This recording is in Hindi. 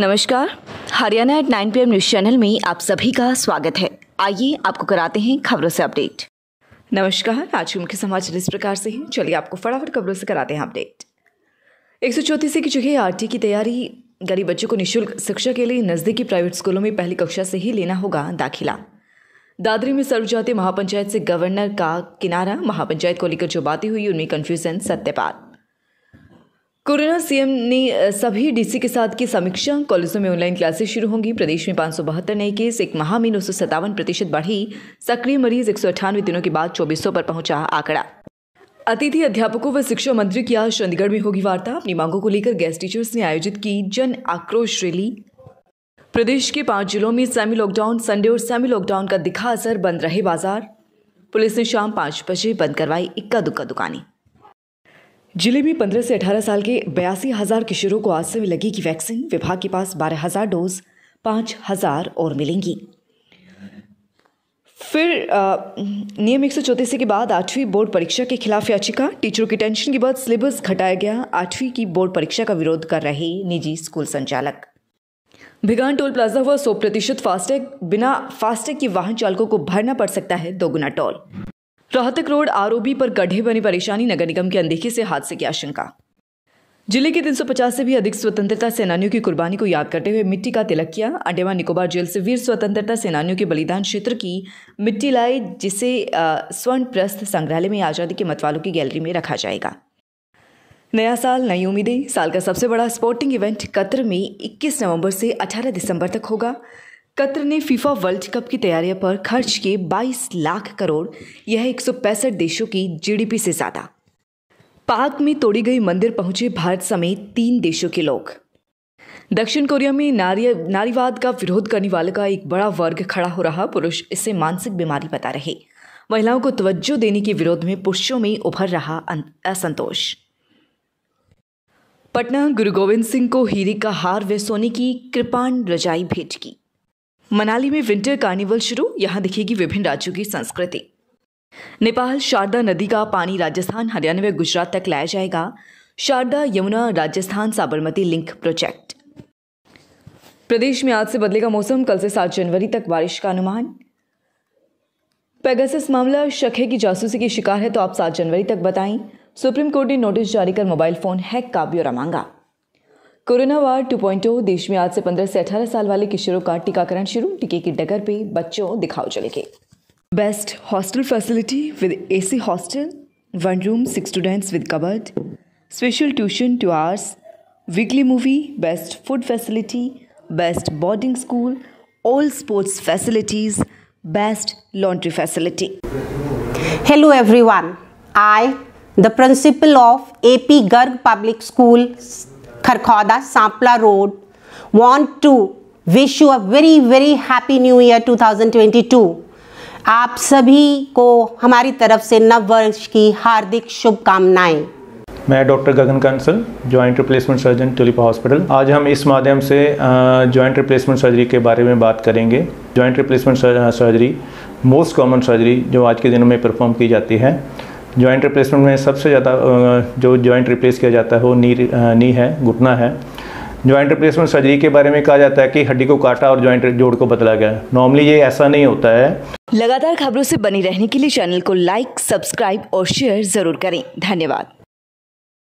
नमस्कार Haryana eight nine P news channel में आप सभी का स्वागत है आइए आपको कराते हैं खबरों से अपडेट नमस्कार आज के मुख्य समाचार इस प्रकार से हैं चलिए आपको फटाफट खबरों से कराते हैं अपडेट एक सौ चौंतीस की जगह आर की तैयारी गरीब बच्चों को निःशुल्क शिक्षा के लिए नज़दीकी प्राइवेट स्कूलों में पहली कक्षा से ही लेना होगा दाखिला दादरी में सर्वजातीय महापंचायत से गवर्नर का किनारा महापंचायत को लेकर जो बातें हुई उनमें कन्फ्यूजन सत्यपाल कोरोना सीएम ने सभी डीसी के साथ की समीक्षा कॉलेजों में ऑनलाइन क्लासेस शुरू होंगी प्रदेश में पांच नए केस एक माह में नौ प्रतिशत बढ़ी सक्रिय मरीज एक दिनों के बाद चौबीस पर पहुंचा आंकड़ा अतिथि अध्यापकों व शिक्षा मंत्री की आज चंडीगढ़ में होगी वार्ता अपनी मांगों को लेकर गैस टीचर्स ने आयोजित की जन आक्रोश रैली प्रदेश के पांच जिलों में सेमी लॉकडाउन संडे और सेमी लॉकडाउन का दिखा असर बंद रहे बाजार पुलिस ने शाम पांच बजे बंद करवाई इक्का दुक्का दुकानें जिले में 15 से 18 साल के बयासी हजार किशोरों को आज से लगी की वैक्सीन विभाग के पास बारह हजार डोज पांच हजार और मिलेंगी फिर नियम एक के बाद आठवीं बोर्ड परीक्षा के खिलाफ याचिका टीचरों की टेंशन के बाद सिलेबस घटाया गया आठवीं की बोर्ड परीक्षा का विरोध कर रहे निजी स्कूल संचालक भिगान टोल प्लाजा हुआ सौ प्रतिशत फास्टैग बिना फास्टैग के वाहन चालकों को भरना पड़ सकता है दोगुना टोल रोहतक रोड आरओबी पर गड्ढे बनी परेशानी नगर निगम के अनदेखी से हादसे की आशंका जिले के 350 से भी अधिक स्वतंत्रता सेनानियों की कुर्बानी को याद करते हुए मिट्टी का तिलक किया अंडेवा निकोबार जेल से वीर स्वतंत्रता सेनानियों के बलिदान क्षेत्र की मिट्टी लाए जिसे स्वर्ण प्रस्थ संग्रहालय में आज़ादी के मतवालों की गैलरी में रखा जाएगा नया साल नई उम्मीदें साल का सबसे बड़ा स्पोर्टिंग इवेंट कतर में 21 नवंबर से 18 दिसंबर तक होगा कतर ने फीफा वर्ल्ड कप की तैयारियों पर खर्च किए 22 लाख करोड़ यह एक देशों की जीडीपी से ज़्यादा पाक में तोड़ी गई मंदिर पहुंचे भारत समेत तीन देशों के लोग दक्षिण कोरिया में नारी नारीवाद का विरोध करने वाले का एक बड़ा वर्ग खड़ा हो रहा पुरुष इसे मानसिक बीमारी बता रहे महिलाओं को तवज्जो देने के विरोध में पुरुषों में उभर रहा असंतोष पटना गुरु गोविंद सिंह को हीरे का हार व सोने की कृपाण रजाई भेंट की मनाली में विंटर कार्निवल शुरू यहां दिखेगी विभिन्न राज्यों की संस्कृति नेपाल शारदा नदी का पानी राजस्थान हरियाणा व गुजरात तक लाया जाएगा शारदा यमुना राजस्थान साबरमती लिंक प्रोजेक्ट प्रदेश में आज से बदलेगा मौसम कल से सात जनवरी तक बारिश का अनुमान पैगसिस मामला शक है कि जासूसी की शिकार है तो आप सात जनवरी तक बताएं सुप्रीम कोर्ट ने नोटिस जारी कर मोबाइल फोन हैक का ब्यौरा मांगा कोरोना वार टू देश में आज से 15 से 18 साल वाले किशोरों का टीकाकरण शुरू टीके की डगर पे बच्चों दिखाओ चल के best hostel facility with AC hostel one room six students with cupboard special tuition two hours weekly movie best food facility best boarding school all sports facilities best laundry facility hello every I the principal of P Garg public school Kharkhoda, Sampla Road, want to wish you a very very happy new year 2022. आप सभी को हमारी तरफ से नव वर्ष की हार्दिक शुभकामनाएं मैं doctor Gagan Kansal joint replacement surgeon Tulipa hospital आज हम इस माध्यम से जॉइंट रिप्लेसमेंट सर्जरी के बारे में बात करेंगे joint replacement surgery most common surgery जो आज के दिनों में परफॉर्म की जाती है जॉइंट रिप्लेसमेंट में सबसे ज़्यादा जो जॉइंट रिप्लेस किया जाता है वो नी नी है घुटना है जॉइंट रिप्लेसमेंट सर्जरी के बारे में कहा जाता है कि हड्डी को काटा और जॉइंट जोड़ को बदला गया नॉर्मली ये ऐसा नहीं होता है लगातार खबरों से बनी रहने के लिए चैनल को लाइक सब्सक्राइब और शेयर जरूर करें धन्यवाद